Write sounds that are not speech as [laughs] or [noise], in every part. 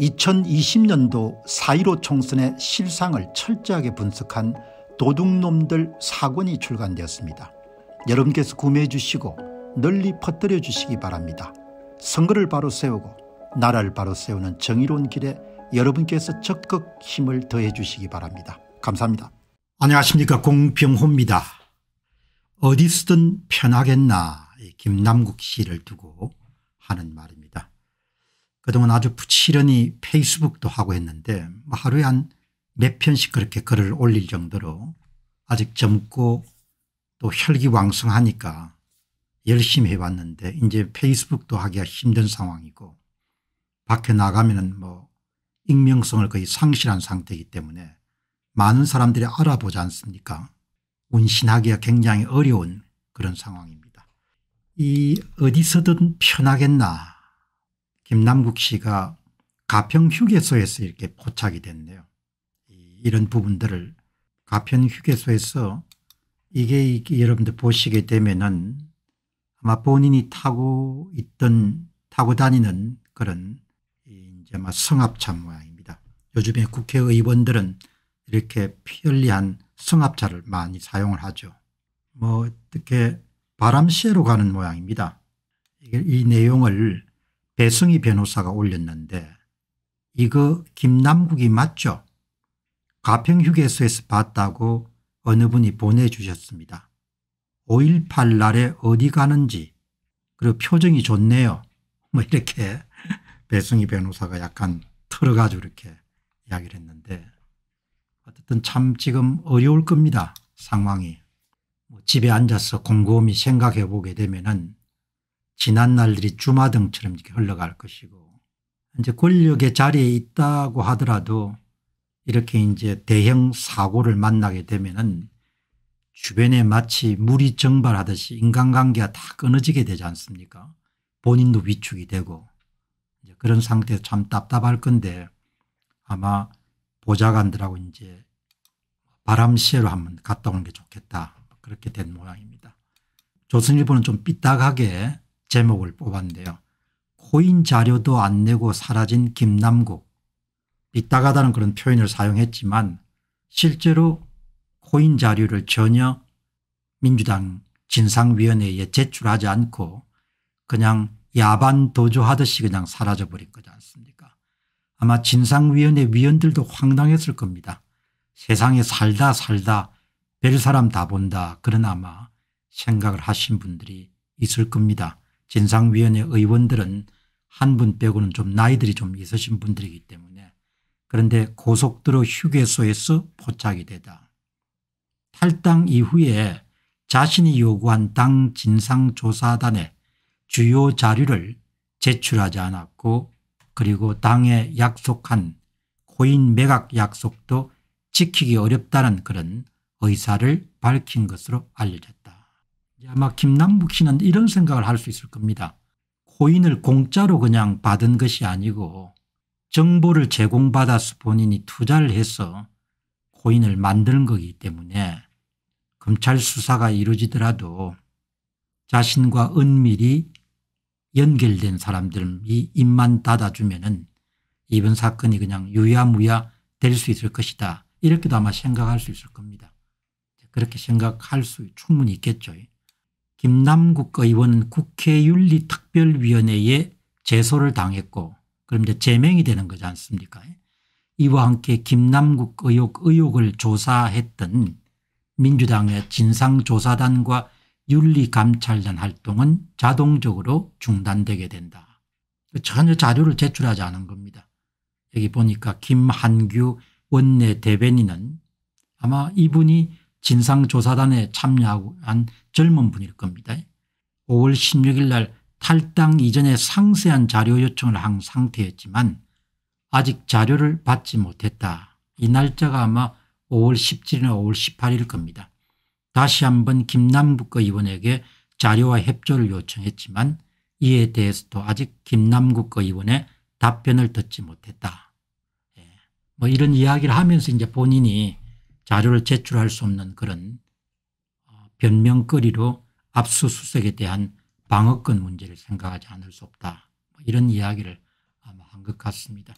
2020년도 4.15 총선의 실상을 철저하게 분석한 도둑놈들 사권이 출간되었습니다. 여러분께서 구매해 주시고 널리 퍼뜨려 주시기 바랍니다. 선거를 바로 세우고 나라를 바로 세우는 정의로운 길에 여러분께서 적극 힘을 더해 주시기 바랍니다. 감사합니다. 안녕하십니까 공병호입니다. 어디서든 편하겠나 김남국 씨를 두고 하는 말입니다. 그동안 아주 부지련히 페이스북도 하고 했는데 뭐 하루에 한 몇 편씩 그렇게 글을 올릴 정도로 아직 젊고 또 혈기왕성하니까 열심히 해왔는데 이제 페이스북도 하기가 힘든 상황이고 밖에 나가면 뭐 익명성을 거의 상실한 상태이기 때문에 많은 사람들이 알아보지 않습니까 운신하기가 굉장히 어려운 그런 상황입니다. 이 어디서든 편하겠나 김남국 씨가 가평 휴게소에서 이렇게 포착이 됐네요. 이런 부분들을 가평 휴게소에서 이게, 여러분들 보시게 되면은 아마 본인이 타고 있던 타고 다니는 그런 이제 막 성합차 모양입니다. 요즘에 국회의원들은 이렇게 편리한 성합차를 많이 사용을 하죠. 뭐 어떻게 바람 쐬러 가는 모양입니다. 이 내용을 배승희 변호사가 올렸는데 이거 김남국이 맞죠? 가평휴게소에서 봤다고 어느 분이 보내주셨습니다. 5.18 날에 어디 가는지 그리고 표정이 좋네요. [laughs] 뭐 이렇게 배승희 변호사가 약간 털어가지고 이렇게 이야기를 했는데 어쨌든 참 지금 어려울 겁니다. 상황이. 뭐 집에 앉아서 곰곰이 생각해 보게 되면 은 지난 날들이 주마등처럼 이렇게 흘러갈 것이고 이제 권력의 자리에 있다고 하더라도 이렇게 이제 대형 사고를 만나게 되면은 주변에 마치 물이 정발하듯이 인간관계가 다 끊어지게 되지 않습니까? 본인도 위축이 되고 이제 그런 상태에서 참 답답할 건데 아마 보좌관들하고 이제 바람시에로 한번 갔다 오는 게 좋겠다. 그렇게 된 모양입니다. 조선일보는 좀 삐딱하게 제목을 뽑았는데요. 코인 자료도 안 내고 사라진 김남국. 빗다가다는 그런 표현을 사용했지만 실제로 코인 자료를 전혀 민주당 진상위원회에 제출하지 않고 그냥 야반 도주하듯이 그냥 사라져버린 거지 않습니까 아마 진상위원회 위원들도 황당했을 겁니다. 세상에 살다 살다 별 사람 다 본다 그런 아마 생각을 하신 분들이 있을 겁니다. 진상위원회 의원들은 한 분 빼고는 좀 나이들이 좀 있으신 분들이기 때문에 그런데 고속도로 휴게소에서 포착이 되다. 탈당 이후에 자신이 요구한 당진상조사단의 주요 자료를 제출하지 않았고 그리고 당에 약속한 코인 매각 약속도 지키기 어렵다는 그런 의사를 밝힌 것으로 알려졌다. 아마 김남국 씨는 이런 생각을 할 수 있을 겁니다. 코인을 공짜로 그냥 받은 것이 아니고 정보를 제공받아서 본인이 투자를 해서 코인을 만드는 거기 때문에 검찰 수사가 이루어지더라도 자신과 은밀히 연결된 사람들이 입만 닫아주면 은 이번 사건이 그냥 유야무야 될 수 있을 것이다. 이렇게도 아마 생각할 수 있을 겁니다. 그렇게 생각할 수 충분히 있겠죠. 김남국 의원은 국회윤리특별위원회에 제소를 당했고 그럼 이제 제명이 되는 거지 않습니까 이와 함께 김남국 의혹 의혹을 조사했던 민주당의 진상조사단과 윤리감찰단 활동은 자동적으로 중단되게 된다. 전혀 자료를 제출하지 않은 겁니다. 여기 보니까 김한규 원내 대변인은 아마 이분이 진상조사단에 참여한 젊은 분일 겁니다. 5월 16일 날 탈당 이전에 상세한 자료 요청을 한 상태였지만 아직 자료를 받지 못했다. 이 날짜가 아마 5월 17일이나 5월 18일일 겁니다. 다시 한번 김남국 의원에게 자료와 협조를 요청했지만 이에 대해서도 아직 김남국 의원의 답변을 듣지 못했다. 예. 뭐 이런 이야기를 하면서 이제 본인이 자료를 제출할 수 없는 그런 아, 변명거리로 압수수색에 대한 방어권 문제를 생각하지 않을 수 없다. 뭐 이런 이야기를 아마 한 것 같습니다.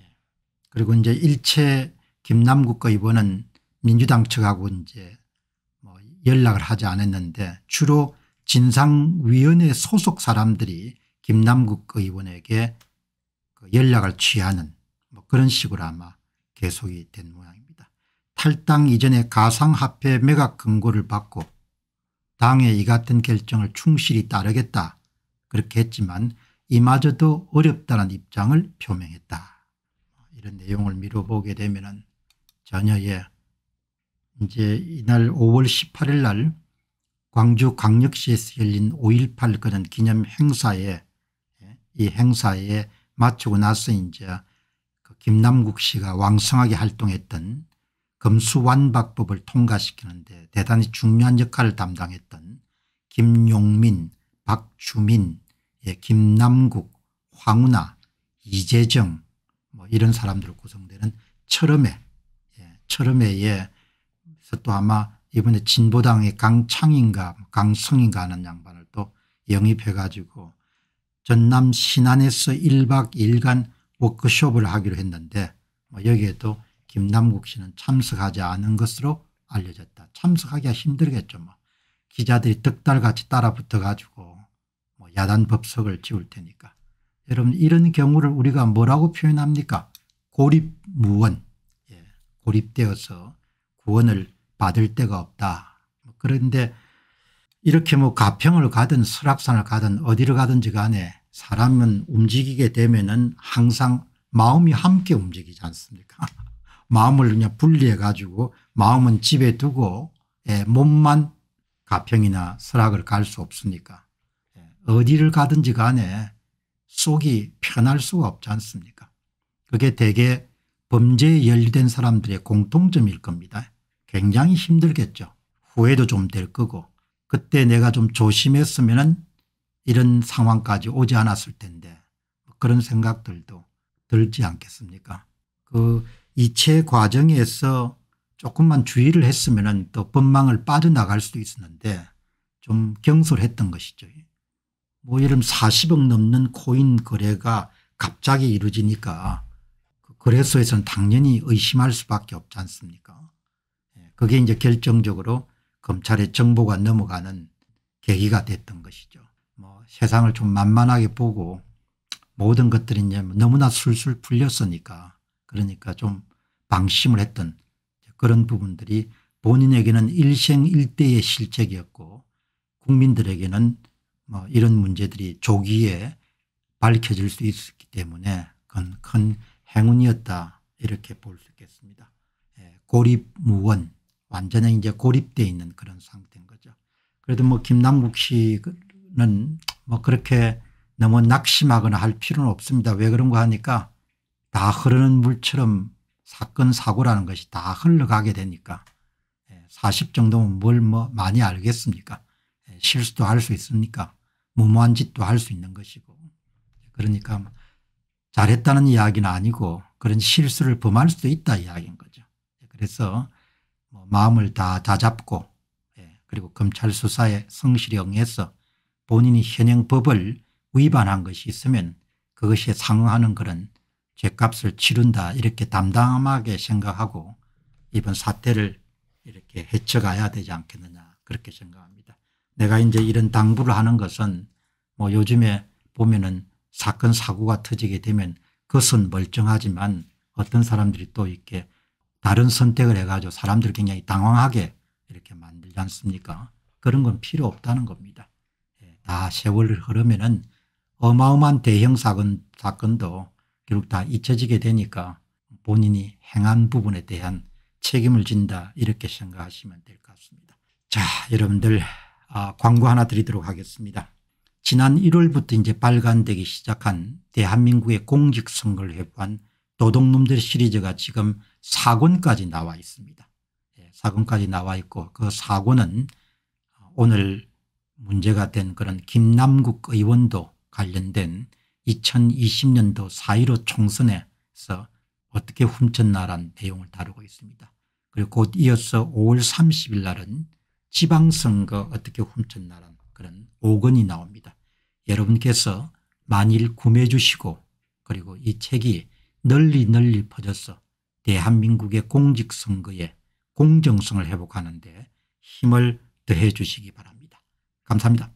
예. 그리고 이제 일체 김남국과 이번은 민주당 측하고 이제 뭐 연락을 하지 않았는데 주로 진상위원회 소속 사람들이 김남국 의원에게 그 연락을 취하는 뭐 그런 식으로 아마 계속이 된 모양입니다. 탈당 이전에 가상화폐 매각 권고를 받고 당의 이 같은 결정을 충실히 따르겠다 그렇게 했지만 이마저도 어렵다는 입장을 표명했다. 이런 내용을 미뤄보게 되면 은 전혀 예 이제 이날 5월 18일 날 광주 광역시에서 열린 5.18 그런 기념 행사에 이 행사에 마치고 나서 이제 그 김남국 씨가 왕성하게 활동했던 검수완박법을 통과시키는데 대단히 중요한 역할을 담당했던 김용민, 박주민, 김남국, 황우나 이재정 뭐 이런 사람들 구성되는 철음회, 예, 철음회에서 또 아마 이번에 진보당의 강창인가 강성인가 하는 양반을 또 영입해 가지고 전남 신안에서 1박 2일간 워크숍을 하기로 했는데 뭐 여기에도 김남국 씨는 참석하지 않은 것으로 알려졌다. 참석하기가 힘들겠죠. 뭐. 기자들이 득달같이 따라붙어 가지고 뭐 야단 법석을 지울 테니까. 여러분 이런 경우를 우리가 뭐라고 표현합니까? 고립무원. 예. 고립되어서 구원을 받을 데가 없다. 뭐 그런데 이렇게 뭐 가평을 가든 설악산을 가든 어디를 가든지 간에 사람은 움직이게 되면은 항상 마음이 함께 움직이지 않습니까? 마음을 그냥 분리해 가지고 마음은 집에 두고 예, 몸만 가평이나 설악을 갈 수 없으니까 예, 어디를 가든지 간에 속이 편할 수가 없지 않습니까 그게 대개 범죄에 연루된 사람들의 공통점일 겁니다. 굉장히 힘들겠죠. 후회도 좀 될 거고 그때 내가 좀 조심했으면 은 이런 상황까지 오지 않았을 텐데 뭐 그런 생각들도 들지 않겠습니까 그 이체 과정에서 조금만 주의를 했으면 또 법망을 빠져나갈 수도 있었는데 좀 경솔했던 것이죠. 뭐 예를 40억 넘는 코인 거래가 갑자기 이루어지니까 그 거래소에서는 당연히 의심할 수밖에 없지 않습니까 예, 그게 이제 결정적으로 검찰의 정보가 넘어가는 계기가 됐던 것이죠. 뭐 세상을 좀 만만하게 보고 모든 것들이 이제 너무나 술술 풀렸으니까 그러니까 좀 방심을 했던 그런 부분들이 본인에게는 일생일대의 실책이었고 국민들에게는 뭐 이런 문제들이 조기에 밝혀질 수 있었기 때문에 그건 큰 행운이었다 이렇게 볼 수 있겠습니다. 예, 고립무원 완전히 이제 고립되 있는 그런 상태인 거죠. 그래도 뭐 김남국 씨는 뭐 그렇게 너무 낙심하거나 할 필요는 없습니다. 왜 그런가 하니까 다 흐르는 물처럼 사건 사고라는 것이 다 흘러가게 되니까 40 예, 정도면 뭘 뭐 많이 알겠습니까 예, 실수도 할 수 있으니까 무모한 짓도 할 수 있는 것이고 그러니까 잘했다는 이야기는 아니고 그런 실수를 범할 수도 있다 이야기인 거죠. 예, 그래서 뭐 마음을 다 다잡고 그리고 검찰 수사에 성실히 응해서 본인이 현행 법을 위반한 것이 있으면 그것에 상응하는 그런 죗값을 치른다 이렇게 담담하게 생각하고 이번 사태를 이렇게 헤쳐가야 되지 않겠느냐 그렇게 생각합니다. 내가 이제 이런 당부를 하는 것은 뭐 요즘에 보면은 사건 사고가 터지게 되면 그것은 멀쩡하지만 어떤 사람들이 또 이렇게 다른 선택을 해가지고 사람들 굉장히 당황하게 이렇게 만들지 않습니까? 그런 건 필요 없다는 겁니다. 예, 다 세월을 흐르면은 어마어마한 대형 사건, 사건도 결국 다 잊혀지게 되니까 본인이 행한 부분에 대한 책임을 진다 이렇게 생각하시면 될 것 같습니다. 자 여러분들 아, 광고 하나 드리도록 하겠습니다. 지난 1월부터 이제 발간되기 시작한 대한민국의 공직선거를 회부한 도둑놈들 시리즈가 지금 4권까지 나와 있습니다. 4권까지 예, 나와 있고 그 4권은 오늘 문제가 된 그런 김남국 의원도 관련된 2020년도 4.15 총선에서 어떻게 훔쳤나란 내용을 다루고 있습니다. 그리고 곧 이어서 5월 30일 날은 지방선거 어떻게 훔쳤나란 그런 5권이 나옵니다. 여러분께서 만일 구매해 주시고 그리고 이 책이 널리 널리 퍼져서 대한민국의 공직선거에 공정성을 회복하는 데 힘을 더해 주시기 바랍니다. 감사합니다.